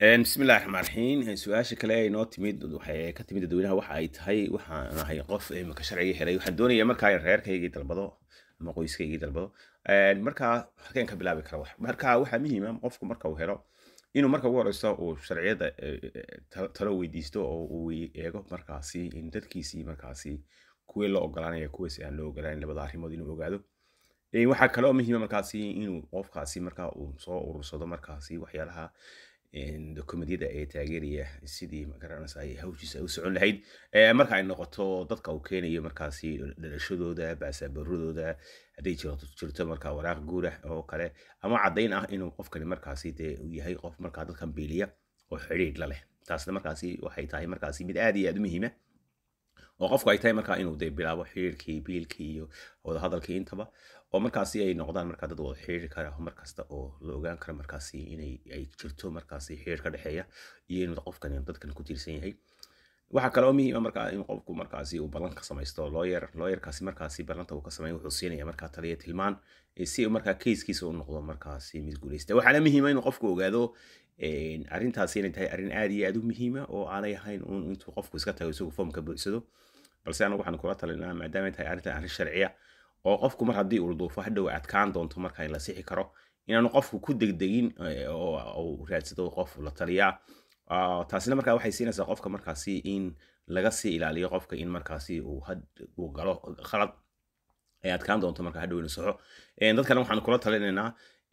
bismillahi raxmaan raxiim su-aasha kale ay noo timid waxay ka timid dadweynaha waxa ay tahay waxaan ahay qof imika eh, sharciga helay waxaan doonaya markaa reerkaygii dalbado ama qoyskaygii dalbado eh, markaa halkeen ka bilaabi kara marka waxaa muhiima ah, qofku marka uu helo inuu marka ugu horeyso uu sharciyada eh, talo weydiisto oo uu eego markaasi in dadkiisii markaasi kuwii loo ogolaanaya kuwees aan loo ogolaanayn labada arrimood inuu ogaado waxaa kaloo muhiima ah markaasi inuu qofkaasi marka uu soo urursado markaasi waxyaalaha dokumentiyada ee taageeraya sidii magaranaysa ay hawshiisa u socon lahayd eh, marka ay noqoto dadka uu keenayo markaasi dhalashadooda baasaboorradooda hadday jirto marka waraaq guurah oo kale ama caddayn ah inuu qofkani markaasi dee uu yahay qof markaa dadkan biiliya oo xidhiidh la leh taasna markaasi waxay tahay markaasi mid aad iyo aad u muhiima ah, oo qofku ay tahay markaa inuu dee bilaabo xiriirkii biilkii iyo wadahadalkii intaba oo markaasi ay noqdaan markaa dad wada xiriir kara markasta oo la ogaan karo markaasi inay jirto markaasi xiriir ka dhexeeya iyo inuu qofkan dadkan ku tiirsan yahay waxaa kale oo muhiima ah markaa in qofku markaasi uu ballan ka samaysto looyer looyerkaasi markaasi ballanta uu ka sameeya wuxuu siinaya markaa taliya tilmaan eh, si markaa keiskiisa u noqdo markaasi mid guuleysta waxaana muhiima inuu qofku ogaado eh, arrintaasi inay tahay arrin aad iyo aad u muhiima ah oo aanay ahayn uun intuu qofku iska tago isagu foomka buuxsado balse anagu waxaan kula talinaa maadaama ay tahay arrintan arrin sharciya oo qofku mar haddii uu duufo hadhow adkaan doonto markaa la sixi karo inaanu qofku ku degdegin eh, raadsado qof la taliyaa ah, taasina markaa waxay siinaysaa qofka markaasi in laga sii ilaaliyo qofka in markaasi uu galo qalad ay adkaan doonto marka hadhow inu saxo dadkana waxaan kula talinaynaa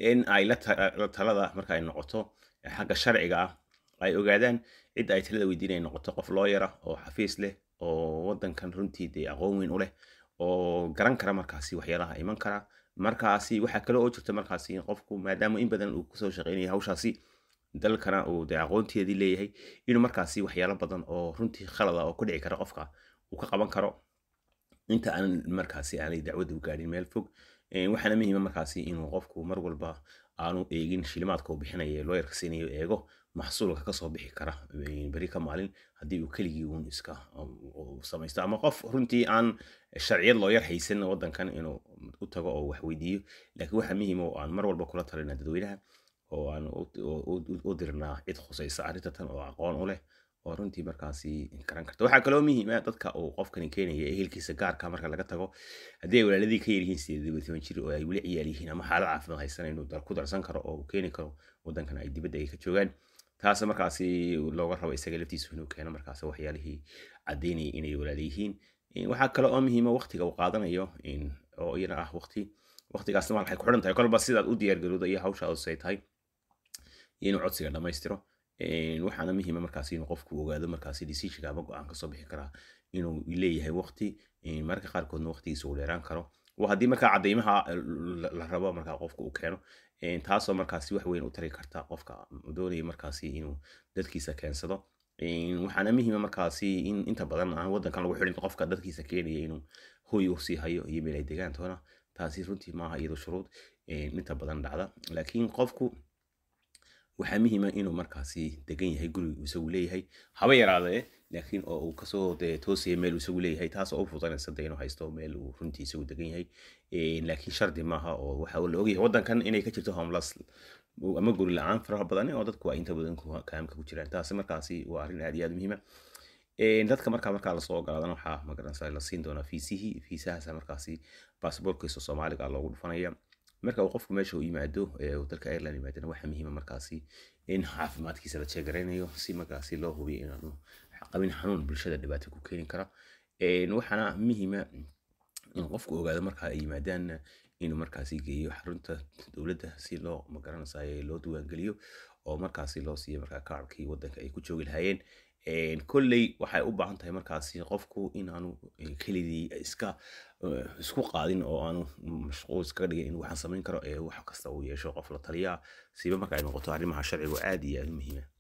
in ay la talada marka ay noqoto eh, xagga sharciga ah ay ogaadaan cid ay talada weydiinaya noqoto qof looyara oo xafiis leh oo waddankan runtii dee aqoon weyn u leh oo garan kara markaasi waxyaalaha iman kara markaasi waxaa kale oo jirta markaasi qofku maadaama in badan uu kusoo shaqeynaya hawshaasi dalkana uu dee aqoonteedii leeyahay inuu markaasi waxyaalo badan oo runtii khalada ah oo ku dhici kara qofka uu ka qaban karo inta aan markaasi aanay dacwadda u gaadhin meel fog waxaana muhiima ah markaasi inuu qofku mar walba aanu eegin shilimaadka uu bixinaya looyarka siinayo eego maxsuulka kasoo bixi kara beri ka maalin haddii uu keligii uun iska um, uu samaysto ama qof runtii aan sharciyad loo yar haysan wadankan inuu u tago oo wax weydiiyo laakiin waxa muhiima ah, oo aan mar walba kula talina dadweynaha oo aan u dirnaa cid khusaysa arrinta tan oo aqoon u leh oo runtii markaasi karan karta waxaa kaloo muhiima ah dadka uu qofkani keenaya ehelkiisa gaarka marka laga tago haddii ay walaaladii ka yaryihiin sideed iyo jir oo ay weli ciyaal yihiin ama xaalad caafimaad haysan inuu ku darsan karo oo keeni karo wadankan ay dibadda ay ka joogaan taas markaas looga rabo isaga laftiisu inuu keeno markaas waxyaalihii caddaynaya inay walaal yihiin waxaa kale oo muhiima ah waktiga uu qaadanayo oo iyana ah wati waqtigaasna waxay ku xidhan tahay kolba sidaad u diyaargarooda iyo hawshaadu say tahay inuu codsiga dhammaystiro waxaana muhiima ah markaas inuu qofku ogaado markaas decisionka ama go-aan kasoo bixi karaa inuu leeyahay waqti mararka qaarkoodna waqtigiisa uu dheeraan karo haddii markaa cadaymaha la rabo markaa qofku u keeno taasoo markaas wax weyn u tari karta qofka doonaya markaas inuu dadkiisa keensado waxaana muhiima markaasi inta badan aan wadankan lagu xidhin qofka dadkiisa keenaya inuu hoy u sii hayo iyo meelay degaantoona taasi runtii maaha iyadoo shuruud inta badan dhacda laakiin qofku waxaa muhiima inuu markaasi degan yahay gurigu isagu leeyahay haba yaraadee laakiin oo uu kasoo de toosaya meel isagu leeyahay taasoo u fudanaysa de inuu haysto meel uu runtii isagu degan yahay laakiin shardi maaha oo waxa la ogyahay waddankan inay ka jirto homelas ama guri la-aan faraha badan eh, oo dadku waa inta badan kaamka ku jiraan taasi markaasi waa arrin aad iyo aad muhiima dadka markaa markaa lasoo ogolaadana waxaa magaranaysa la doonaa fiisihii fiisahaas markaasi basaboortkiisa soomaaliga ah loogu dhufanaya marka uu qofku meesha u yimaado dalka ireland yimaadana waxaa muhiima markaasi in caafimaadkiisa la jeegaraynayo si markaasi loo hubiyo inaanu qabin xanuun bulshada dhibaato ku keeni kara waxaana muhiima in qofku ogaado marka ay yimaadaan inuu markaasi geeyo xarunta dowladda si loo magaranasay loo diiwaangeliyo oo markaasi loo siiyo markaa kaarkii wadanka ay ku joogi lahaayeen kolley waxay u baahan tahay markaasi qofku inaanu keligii iska isku qaadin oo aanu mashquul iskaga dhigin in waxaan samayn karo ee wax kasta uu yeesho qof la taliyaa siba marka ay noqoto arrimaha sharcigu aad iyo aad u muhiima